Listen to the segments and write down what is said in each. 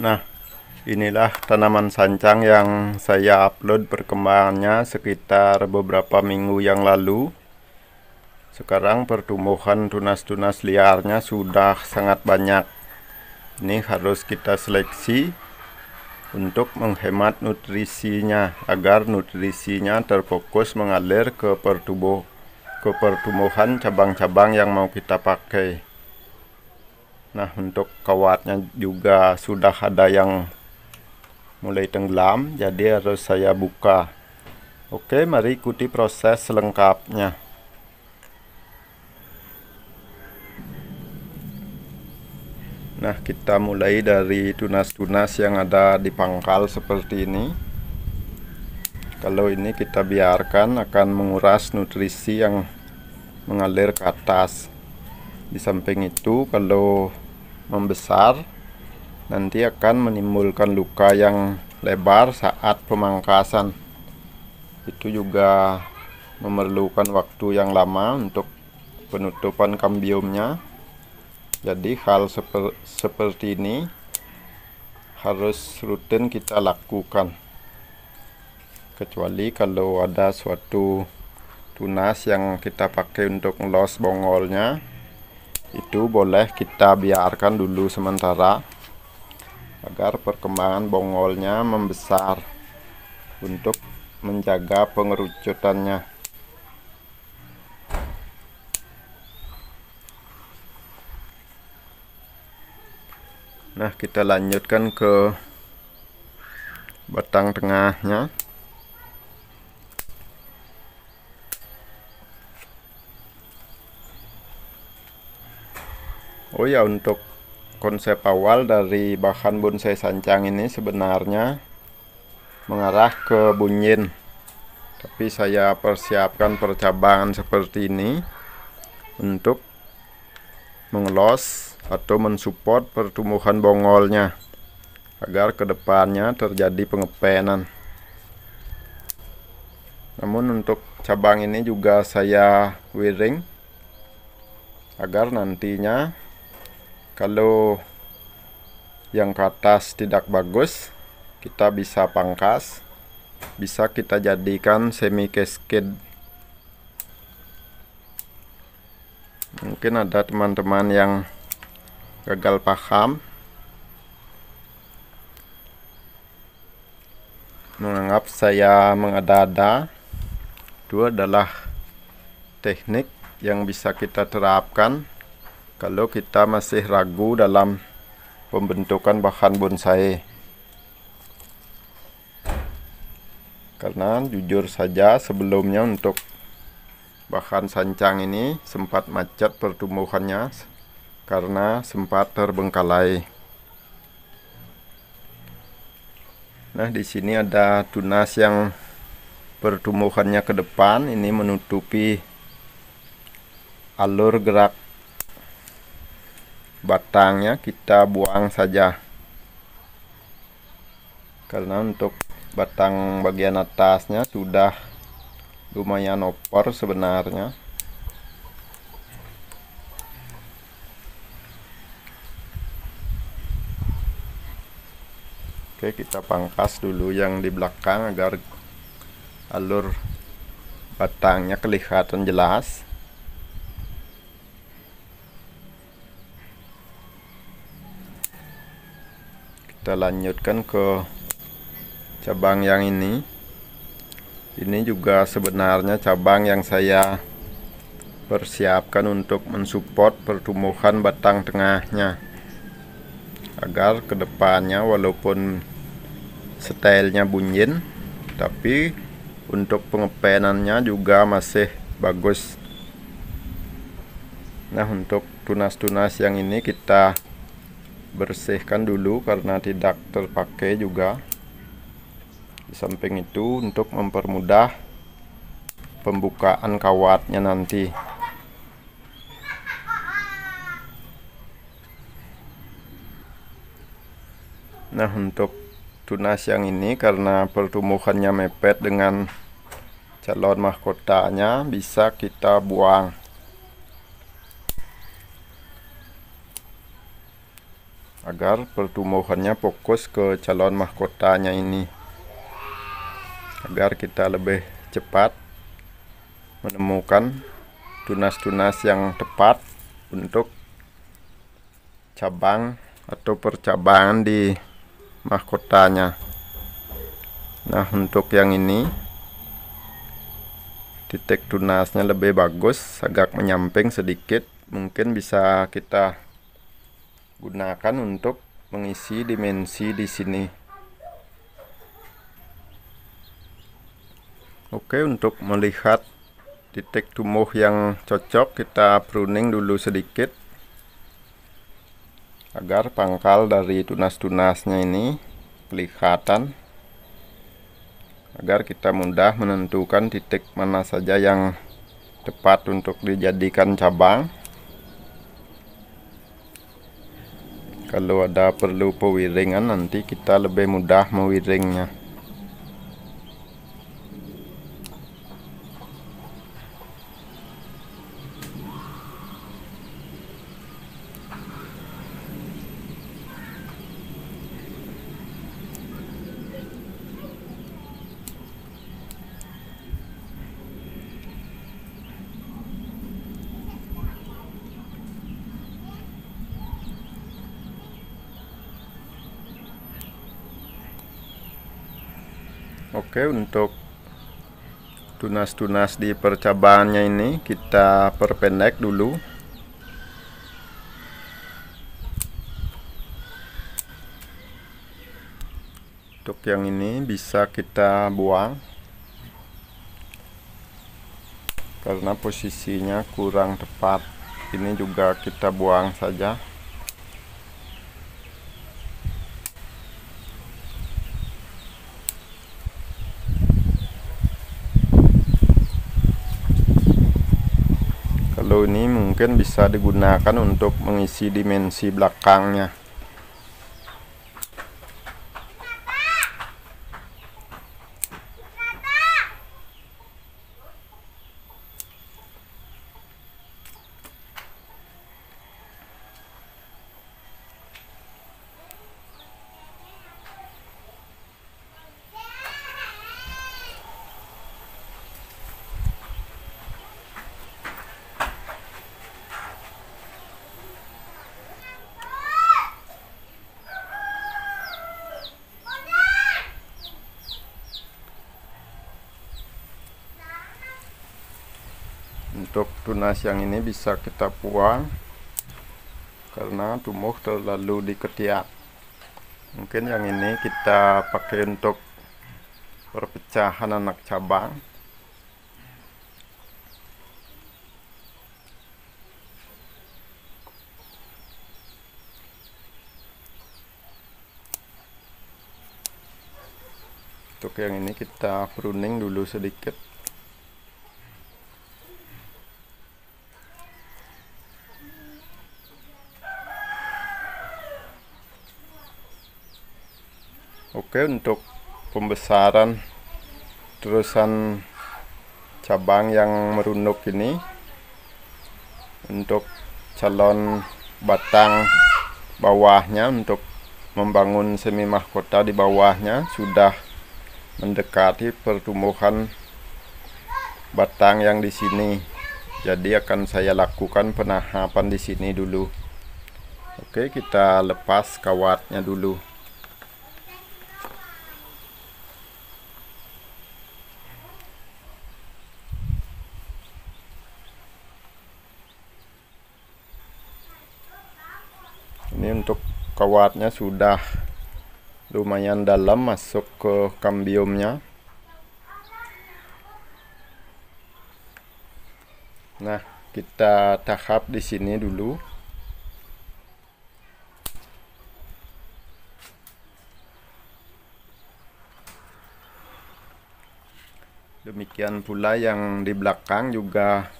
Nah, inilah tanaman sancang yang saya upload perkembangannya sekitar beberapa minggu yang lalu. Sekarang pertumbuhan tunas-tunas liarnya sudah sangat banyak. Ini harus kita seleksi untuk menghemat nutrisinya agar nutrisinya terfokus mengalir ke pertumbuh ke pertumbuhan cabang-cabang yang mau kita pakai. Nah untuk kawatnya juga sudah ada yang mulai tenggelam jadi harus saya buka Oke mari ikuti proses selengkapnya Nah kita mulai dari tunas-tunas yang ada di pangkal seperti ini kalau ini kita biarkan akan menguras nutrisi yang mengalir ke atas di samping itu kalau membesar nanti akan menimbulkan luka yang lebar saat pemangkasan itu juga memerlukan waktu yang lama untuk penutupan kambiumnya jadi hal seper, seperti ini harus rutin kita lakukan kecuali kalau ada suatu tunas yang kita pakai untuk los bongolnya itu boleh kita biarkan dulu sementara agar perkembangan bongolnya membesar untuk menjaga pengerucutannya nah kita lanjutkan ke batang tengahnya Oh ya untuk konsep awal dari bahan bonsai sancang ini sebenarnya mengarah ke bunyin tapi saya persiapkan percabangan seperti ini untuk mengelos atau mensupport pertumbuhan bongolnya agar kedepannya terjadi pengepenan namun untuk cabang ini juga saya wiring agar nantinya kalau yang ke atas tidak bagus kita bisa pangkas bisa kita jadikan semi cascade mungkin ada teman-teman yang gagal paham menganggap saya mengada-ada itu adalah teknik yang bisa kita terapkan kalau kita masih ragu dalam pembentukan bahan bonsai karena jujur saja sebelumnya untuk bahan sancang ini sempat macet pertumbuhannya karena sempat terbengkalai Nah, di sini ada tunas yang pertumbuhannya ke depan, ini menutupi alur gerak batangnya kita buang saja karena untuk batang bagian atasnya sudah lumayan over sebenarnya Oke kita pangkas dulu yang di belakang agar alur batangnya kelihatan jelas kita lanjutkan ke cabang yang ini ini juga sebenarnya cabang yang saya persiapkan untuk mensupport pertumbuhan batang tengahnya agar kedepannya walaupun stylenya bunyin tapi untuk pengepenannya juga masih bagus nah untuk tunas-tunas yang ini kita bersihkan dulu karena tidak terpakai juga di samping itu untuk mempermudah pembukaan kawatnya nanti nah untuk tunas yang ini karena pertumbuhannya mepet dengan calon mahkotanya bisa kita buang agar pertumbuhannya fokus ke calon mahkotanya ini agar kita lebih cepat menemukan tunas-tunas yang tepat untuk cabang atau percabangan di mahkotanya nah untuk yang ini titik tunasnya lebih bagus agak menyamping sedikit mungkin bisa kita gunakan untuk mengisi dimensi di sini Oke untuk melihat titik tumbuh yang cocok kita pruning dulu sedikit agar pangkal dari tunas-tunasnya ini kelihatan agar kita mudah menentukan titik mana saja yang tepat untuk dijadikan cabang kalau ada perlu pewiringan nanti kita lebih mudah mewiringnya Oke untuk tunas-tunas di percabangannya ini kita perpendek dulu Untuk yang ini bisa kita buang Karena posisinya kurang tepat Ini juga kita buang saja mungkin bisa digunakan untuk mengisi dimensi belakangnya tunas yang ini bisa kita buang karena tumbuh terlalu di ketiak mungkin yang ini kita pakai untuk perpecahan anak cabang untuk yang ini kita pruning dulu sedikit Oke untuk pembesaran terusan cabang yang merunduk ini untuk calon batang bawahnya untuk membangun semi mahkota di bawahnya sudah mendekati pertumbuhan batang yang di sini jadi akan saya lakukan penahapan di sini dulu oke kita lepas kawatnya dulu kawatnya sudah lumayan dalam masuk ke kambiumnya nah kita tahap di sini dulu demikian pula yang di belakang juga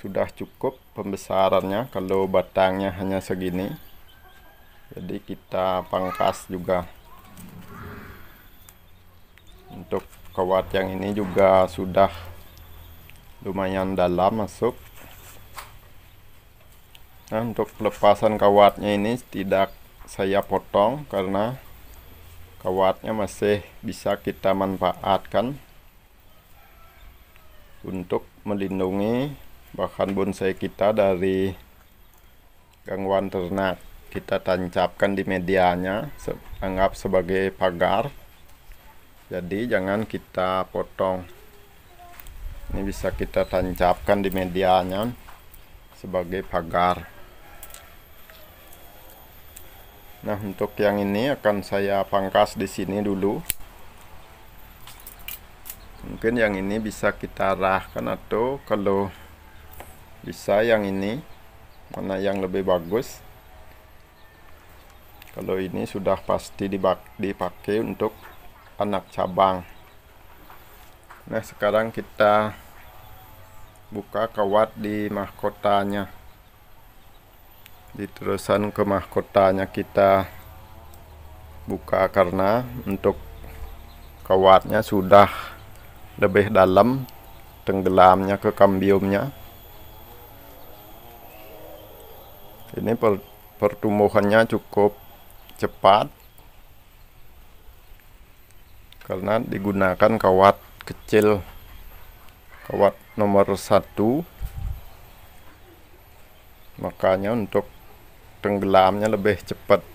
sudah cukup pembesarannya kalau batangnya hanya segini jadi kita pangkas juga untuk kawat yang ini juga sudah lumayan dalam masuk nah untuk pelepasan kawatnya ini tidak saya potong karena kawatnya masih bisa kita manfaatkan untuk melindungi bahan bonsai kita dari gangguan ternak kita tancapkan di medianya anggap sebagai pagar jadi jangan kita potong ini bisa kita tancapkan di medianya sebagai pagar nah untuk yang ini akan saya pangkas di sini dulu mungkin yang ini bisa kita arahkan atau kalau bisa yang ini mana yang lebih bagus kalau ini sudah pasti dipakai untuk anak cabang nah sekarang kita buka kawat di mahkotanya di terusan ke mahkotanya kita buka karena untuk kawatnya sudah lebih dalam tenggelamnya ke kambiumnya ini pertumbuhannya cukup cepat karena digunakan kawat kecil kawat nomor satu makanya untuk tenggelamnya lebih cepat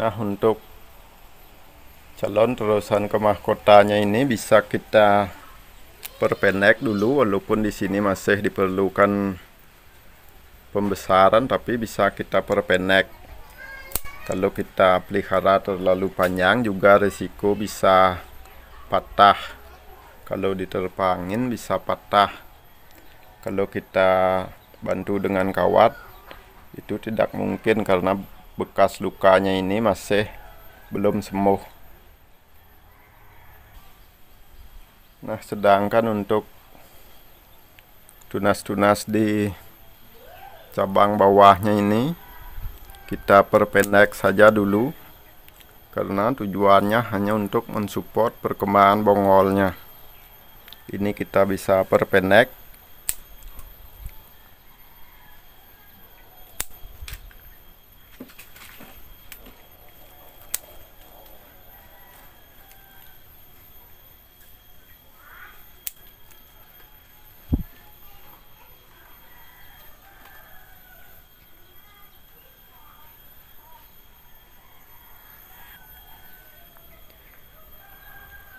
Nah, untuk calon terusan ke mahkotanya ini bisa kita perpendek dulu walaupun di sini masih diperlukan pembesaran tapi bisa kita perpendek. Kalau kita pelihara terlalu panjang juga risiko bisa patah. Kalau diterpa bisa patah. Kalau kita bantu dengan kawat itu tidak mungkin karena bekas lukanya ini masih belum sembuh nah sedangkan untuk tunas-tunas di cabang bawahnya ini kita perpendek saja dulu karena tujuannya hanya untuk mensupport perkembangan bongolnya ini kita bisa perpendek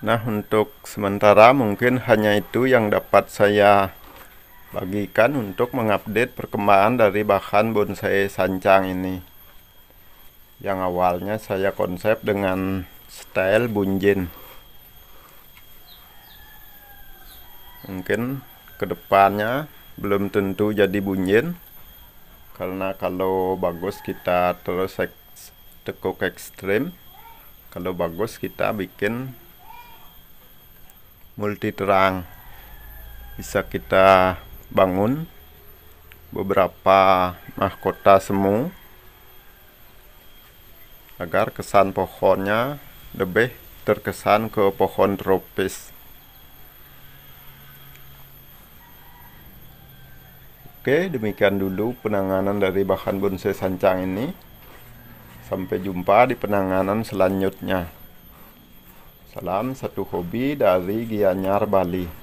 Nah untuk sementara mungkin hanya itu yang dapat saya bagikan untuk mengupdate perkembangan dari bahan bonsai sancang ini yang awalnya saya konsep dengan style bunjin mungkin kedepannya belum tentu jadi bunjin karena kalau bagus kita terus tekuk ekstrim kalau bagus kita bikin multi terang bisa kita bangun beberapa mahkota semu agar kesan pohonnya lebih terkesan ke pohon tropis oke demikian dulu penanganan dari bahan bonsai sancang ini sampai jumpa di penanganan selanjutnya Salam satu hobi dari Gianyar Bali.